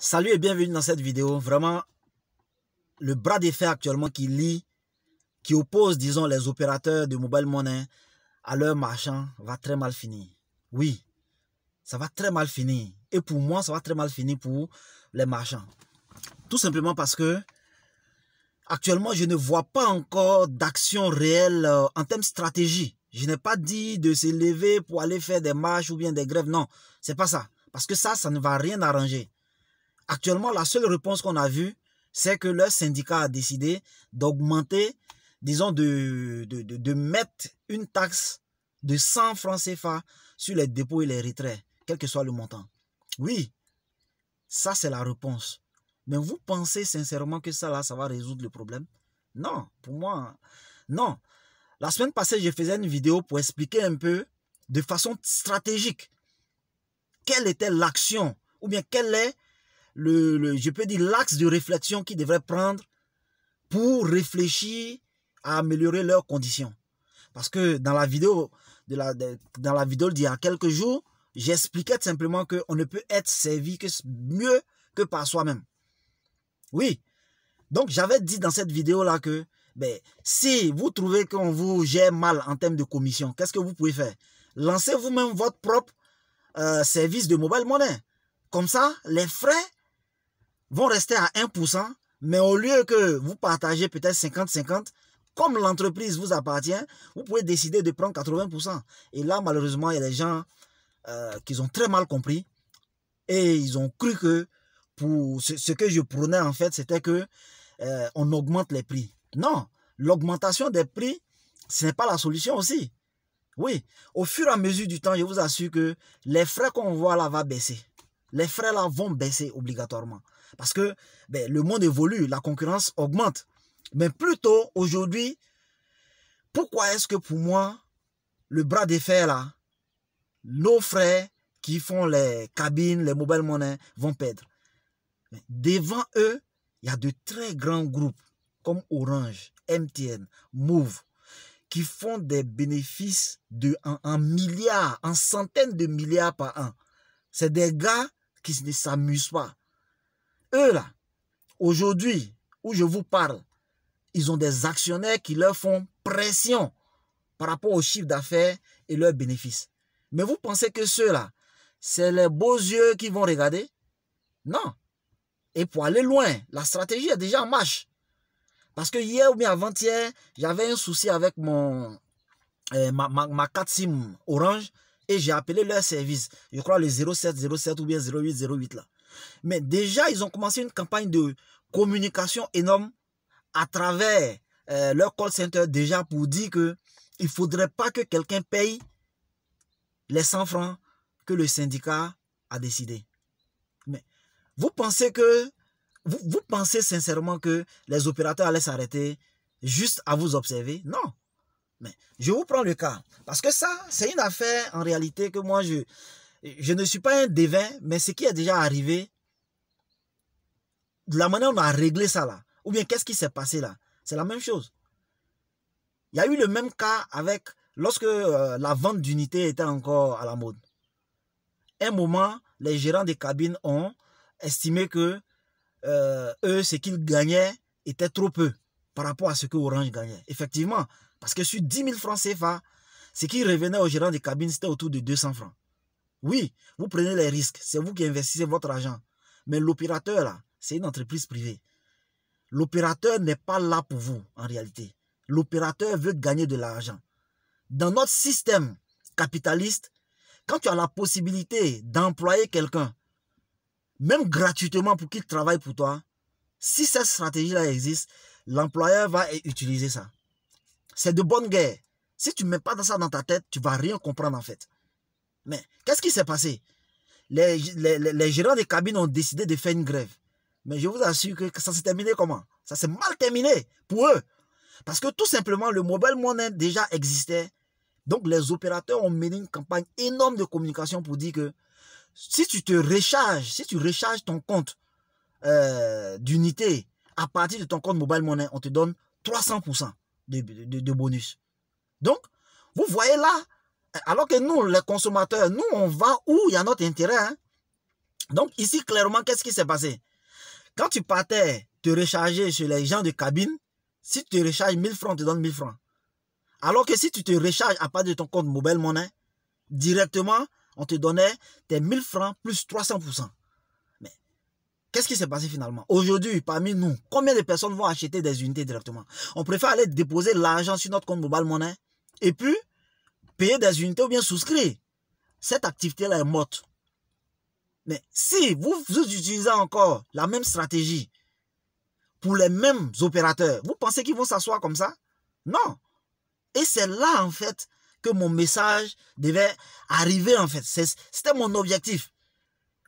Salut et bienvenue dans cette vidéo. Vraiment, le bras fer actuellement qui lie, qui oppose, disons, les opérateurs de mobile money à leurs marchands va très mal finir. Oui, ça va très mal finir. Et pour moi, ça va très mal finir pour les marchands. Tout simplement parce que actuellement, je ne vois pas encore d'action réelle euh, en termes de stratégie. Je n'ai pas dit de se lever pour aller faire des marches ou bien des grèves. Non, c'est pas ça. Parce que ça, ça ne va rien arranger. Actuellement, la seule réponse qu'on a vue, c'est que leur syndicat a décidé d'augmenter, disons, de, de, de, mettre une taxe de 100 francs CFA sur les dépôts et les retraits, quel que soit le montant. Oui, ça c'est la réponse. Mais vous pensez sincèrement que ça là, ça va résoudre le problème Non, pour moi, non. La semaine passée, je faisais une vidéo pour expliquer un peu de façon stratégique quelle était l'action ou bien quelle est je peux dire, l'axe de réflexion qu'ils devraient prendre pour réfléchir à améliorer leurs conditions. Parce que dans la vidéo, de la, dans la vidéo d'il y a quelques jours, j'expliquais simplement qu'on ne peut être servi que mieux que par soi-même. Oui. Donc j'avais dit dans cette vidéo-là que ben, si vous trouvez qu'on vous gère mal en termes de commission, qu'est-ce que vous pouvez faire Lancez vous-même votre propre euh, service de mobile money. Comme ça, les frais vont rester à 1%, mais au lieu que vous partagez peut-être 50-50, comme l'entreprise vous appartient, vous pouvez décider de prendre 80%. Et là, malheureusement, il y a des gens euh, qui ont très mal compris et ils ont cru que pour ce, que je prenais en fait, c'était que euh, on augmente les prix. Non, l'augmentation des prix, ce n'est pas la solution aussi. Oui, au fur et à mesure du temps, je vous assure que les frais qu'on voit là vont baisser les frais là vont baisser obligatoirement. Parce que ben, le monde évolue, la concurrence augmente. Mais plutôt aujourd'hui, pourquoi est-ce que pour moi, le bras des fer là, nos frais qui font les cabines, les mobile monnaies, vont perdre Devant eux, il y a de très grands groupes comme Orange, MTN, Move qui font des bénéfices de un en milliards, en centaines de milliards par an. C'est des gars ne s'amusent pas. Eux, là, aujourd'hui, où je vous parle, ils ont des actionnaires qui leur font pression par rapport au chiffre d'affaires et leurs bénéfices. Mais vous pensez que ceux-là, c'est les beaux yeux qui vont regarder Non. Et pour aller loin, la stratégie est déjà en marche. Parce que hier ou bien avant-hier, j'avais un souci avec mon, euh, ma, ma, ma SIM orange et j'ai appelé leur service. Je crois le 0707 ou bien 0808 là. Mais déjà, ils ont commencé une campagne de communication énorme à travers euh, leur call center déjà pour dire que il faudrait pas que quelqu'un paye les 100 francs que le syndicat a décidé. Mais vous pensez que vous pensez sincèrement que les opérateurs allaient s'arrêter juste à vous observer Non. Mais je vous prends le cas. Parce que ça, c'est une affaire en réalité que moi, je, je ne suis pas un devin, mais ce qui est déjà arrivé, de la manière dont on a réglé ça là, ou bien qu'est-ce qui s'est passé là, c'est la même chose. Il y a eu le même cas avec lorsque euh, la vente d'unités était encore à la mode. Un moment, les gérants des cabines ont estimé que euh, eux, ce qu'ils gagnaient était trop peu par rapport à ce que Orange gagnait. Effectivement, parce que sur 10 000 francs CFA, ce qui revenait au gérant des cabines, c'était autour de 200 francs. Oui, vous prenez les risques, c'est vous qui investissez votre argent. Mais l'opérateur, là, c'est une entreprise privée. L'opérateur n'est pas là pour vous, en réalité. L'opérateur veut gagner de l'argent. Dans notre système capitaliste, quand tu as la possibilité d'employer quelqu'un, même gratuitement pour qu'il travaille pour toi, si cette stratégie-là existe, l'employeur va utiliser ça. C'est de bonne guerre. Si tu ne mets pas ça dans ta tête, tu vas rien comprendre en fait. Mais qu'est-ce qui s'est passé les, gérants des cabines ont décidé de faire une grève. Mais je vous assure que, ça s'est terminé comment Ça s'est mal terminé pour eux. Parce que tout simplement, le mobile money déjà existait. Donc les opérateurs ont mené une campagne énorme de communication pour dire que si tu te recharges, si tu recharges ton compte euh, d'unité à partir de ton compte mobile money, on te donne 300% de, bonus. Donc, vous voyez là, alors que nous, les consommateurs, nous, on va où il y a notre intérêt. Hein. Donc, ici, clairement, qu'est-ce qui s'est passé Quand tu partais te recharger chez les gens de cabine, si tu te recharges 1000 francs, on te donne 1000 francs. Alors que si tu te recharges à part de ton compte mobile monnaie, directement, on te donnait tes 1000 francs plus 300%. Qu'est-ce qui s'est passé finalement Aujourd'hui, parmi nous, combien de personnes vont acheter des unités directement On préfère aller déposer l'argent sur notre compte mobile monnaie et puis payer des unités ou bien souscrire. Cette activité-là est morte. Mais si vous, vous utilisez encore la même stratégie pour les mêmes opérateurs, vous pensez qu'ils vont s'asseoir comme ça Non. Et c'est là, en fait, que mon message devait arriver, en fait. C'était mon objectif.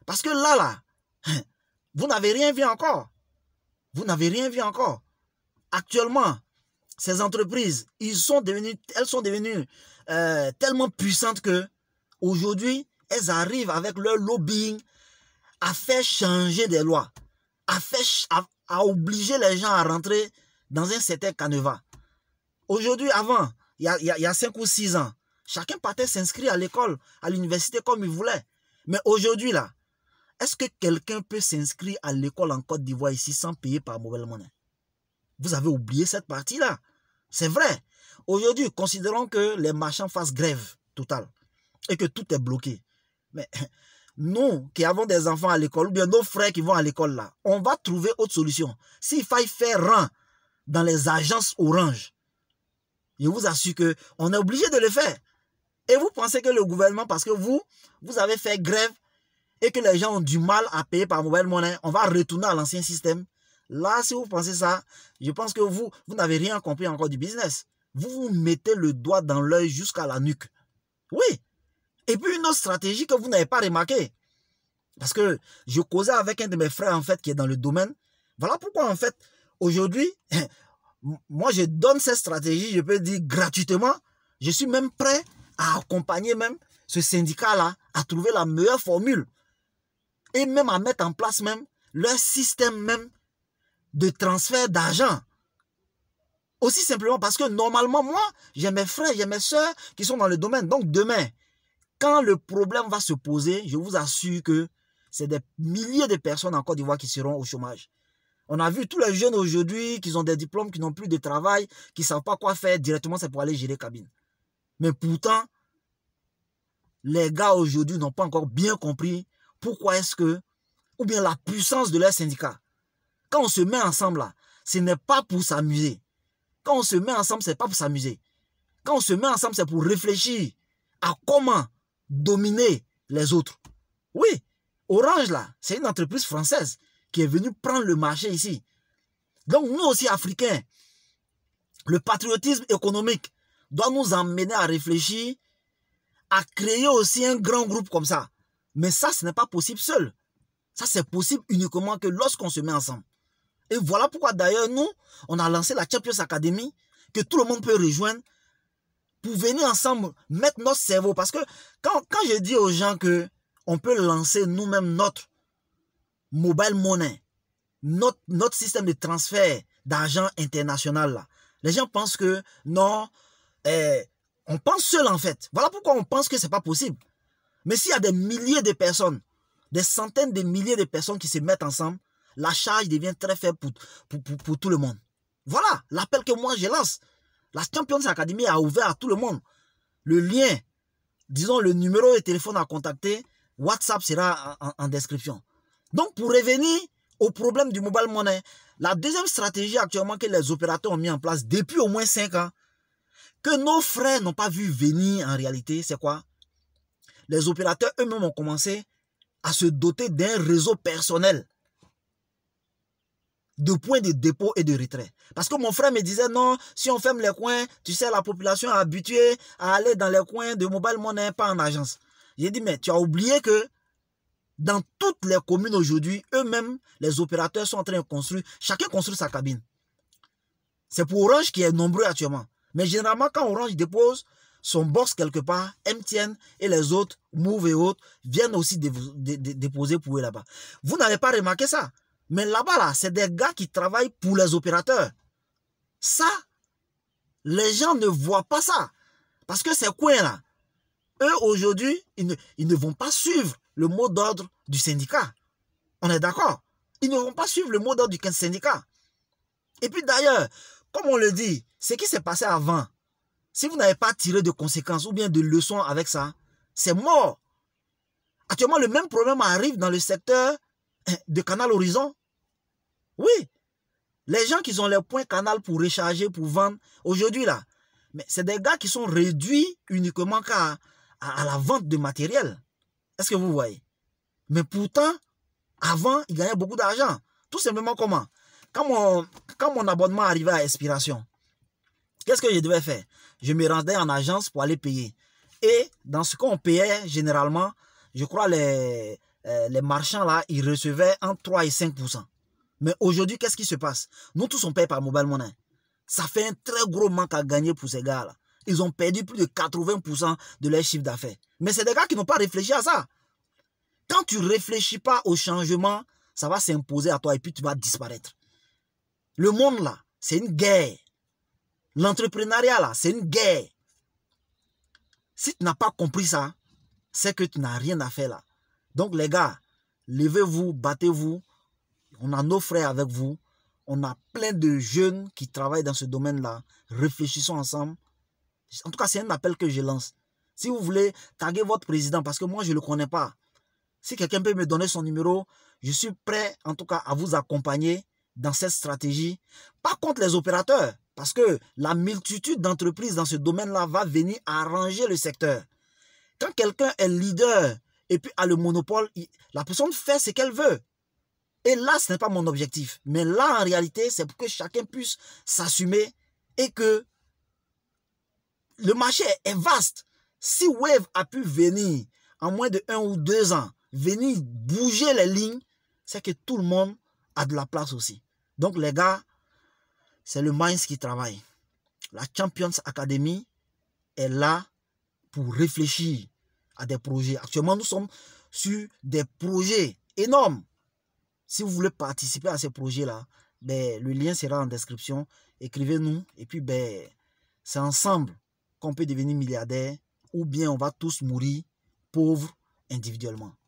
Parce que là, là, hein, vous n'avez rien vu encore. Vous n'avez rien vu encore. Actuellement, ces entreprises, elles sont devenues euh, tellement puissantes que aujourd'hui, elles arrivent avec leur lobbying à faire changer des lois, à, obliger les gens à rentrer dans un certain canevas. Aujourd'hui, avant, il y a, cinq 5 ou 6 ans, chacun partait s'inscrire à l'école, à l'université comme il voulait. Mais aujourd'hui, là, est-ce que quelqu'un peut s'inscrire à l'école en Côte d'Ivoire ici sans payer par mobile Monnaie? Vous avez oublié cette partie-là. C'est vrai. Aujourd'hui, considérons que les marchands fassent grève totale et que tout est bloqué. Mais nous qui avons des enfants à l'école, ou bien nos frères qui vont à l'école là, on va trouver autre solution. S'il faille faire rang dans les agences orange, je vous assure que on est obligé de le faire. Et vous pensez que le gouvernement, parce que vous, vous avez fait grève, et que les gens ont du mal à payer par mobile monnaie, on va retourner à l'ancien système. Là, si vous pensez ça, je pense que vous, vous n'avez rien compris encore du business. Vous vous mettez le doigt dans l'œil jusqu'à la nuque. Oui. Et puis une autre stratégie que vous n'avez pas remarquée. Parce que je causais avec un de mes frères, en fait, qui est dans le domaine. Voilà pourquoi, en fait, aujourd'hui, moi, je donne cette stratégie, je peux dire gratuitement. Je suis même prêt à accompagner même ce syndicat-là à trouver la meilleure formule et même à mettre en place même leur système même de transfert d'argent. Aussi simplement parce que normalement, moi, j'ai mes frères, j'ai mes soeurs qui sont dans le domaine. Donc demain, quand le problème va se poser, je vous assure que c'est des milliers de personnes en Côte d'Ivoire qui seront au chômage. On a vu tous les jeunes aujourd'hui qui ont des diplômes, qui n'ont plus de travail, qui ne savent pas quoi faire directement, c'est pour aller gérer cabine. Mais pourtant, les gars aujourd'hui n'ont pas encore bien compris pourquoi est-ce que, ou bien la puissance de leur syndicat. Quand on se met ensemble là, ce n'est pas pour s'amuser. Quand on se met ensemble, ce n'est pas pour s'amuser. Quand on se met ensemble, c'est pour réfléchir à comment dominer les autres. Oui, Orange là, c'est une entreprise française qui est venue prendre le marché ici. Donc nous aussi, Africains, le patriotisme économique doit nous emmener à réfléchir, à créer aussi un grand groupe comme ça. Mais ça, ce n'est pas possible seul. Ça, c'est possible uniquement que lorsqu'on se met ensemble. Et voilà pourquoi d'ailleurs, nous, on a lancé la Champions Academy, que tout le monde peut rejoindre pour venir ensemble mettre notre cerveau. Parce que quand, quand je dis aux gens que on peut lancer nous-mêmes notre mobile money, notre, notre système de transfert d'argent international, là, les gens pensent que non, eh, on pense seul en fait. Voilà pourquoi on pense que c'est pas possible. Mais s'il y a des milliers de personnes, des centaines de milliers de personnes qui se mettent ensemble, la charge devient très faible pour, tout le monde. Voilà l'appel que moi je lance. La Champions Academy a ouvert à tout le monde. Le lien, disons le numéro et téléphone à contacter, WhatsApp sera en, description. Donc pour revenir au problème du mobile money, la deuxième stratégie actuellement que les opérateurs ont mis en place depuis au moins cinq ans, que nos frères n'ont pas vu venir en réalité, c'est quoi les opérateurs eux-mêmes ont commencé à se doter d'un réseau personnel de points de dépôt et de retrait. Parce que mon frère me disait, non, si on ferme les coins, tu sais, la population est habituée à aller dans les coins de Mobile Money, pas en agence. J'ai dit, mais tu as oublié que dans toutes les communes aujourd'hui, eux-mêmes, les opérateurs sont en train de construire, chacun construit sa cabine. C'est pour Orange qui est nombreux actuellement. Mais généralement, quand Orange dépose, son boss, quelque part, MTN et les autres, Move et autres, viennent aussi déposer pour eux là-bas. Vous n'avez pas remarqué ça. Mais là-bas, là, c'est des gars qui travaillent pour les opérateurs. Ça, les gens ne voient pas ça. Parce que ces coins-là, eux, aujourd'hui, ils, ils ne, vont pas suivre le mot d'ordre du syndicat. On est d'accord Ils ne vont pas suivre le mot d'ordre du syndicat. Et puis d'ailleurs, comme on le dit, ce qui s'est passé avant, si vous n'avez pas tiré de conséquences ou bien de leçons avec ça, c'est mort. Actuellement, le même problème arrive dans le secteur hein, de Canal Horizon. Oui, les gens qui ont les points Canal pour recharger, pour vendre, aujourd'hui là, mais c'est des gars qui sont réduits uniquement à, à, la vente de matériel. Est-ce que vous voyez Mais pourtant, avant, ils gagnaient beaucoup d'argent. Tout simplement comment quand quand mon abonnement arrivait à expiration, Qu'est-ce que je devais faire Je me rendais en agence pour aller payer. Et dans ce qu'on payait, généralement, je crois les, euh, les marchands là, ils recevaient entre 3 et 5 Mais aujourd'hui, qu'est-ce qui se passe Nous tous, on paye par mobile money. Ça fait un très gros manque à gagner pour ces gars-là. Ils ont perdu plus de 80% de leur chiffre d'affaires. Mais c'est des gars qui n'ont pas réfléchi à ça. Quand tu ne réfléchis pas au changement, ça va s'imposer à toi et puis tu vas disparaître. Le monde là, c'est une guerre. L'entrepreneuriat, là, c'est une guerre. Si tu n'as pas compris ça, c'est que tu n'as rien à faire là. Donc, les gars, levez-vous, battez-vous. On a nos frères avec vous. On a plein de jeunes qui travaillent dans ce domaine-là. Réfléchissons ensemble. En tout cas, c'est un appel que je lance. Si vous voulez taguer votre président, parce que moi, je ne le connais pas. Si quelqu'un peut me donner son numéro, je suis prêt, en tout cas, à vous accompagner dans cette stratégie. Pas contre les opérateurs. Parce que la multitude d'entreprises dans ce domaine-là va venir arranger le secteur. Quand quelqu'un est leader et puis a le monopole, la personne fait ce qu'elle veut. Et là, ce n'est pas mon objectif. Mais là, en réalité, c'est pour que chacun puisse s'assumer et que le marché est vaste. Si Wave a pu venir en moins de un ou deux ans, venir bouger les lignes, c'est que tout le monde a de la place aussi. Donc les gars, c'est le Minds qui travaille. La Champions Academy est là pour réfléchir à des projets. Actuellement, nous sommes sur des projets énormes. Si vous voulez participer à ces projets-là, ben, le lien sera en description. Écrivez-nous et puis ben, c'est ensemble qu'on peut devenir milliardaire ou bien on va tous mourir pauvres individuellement.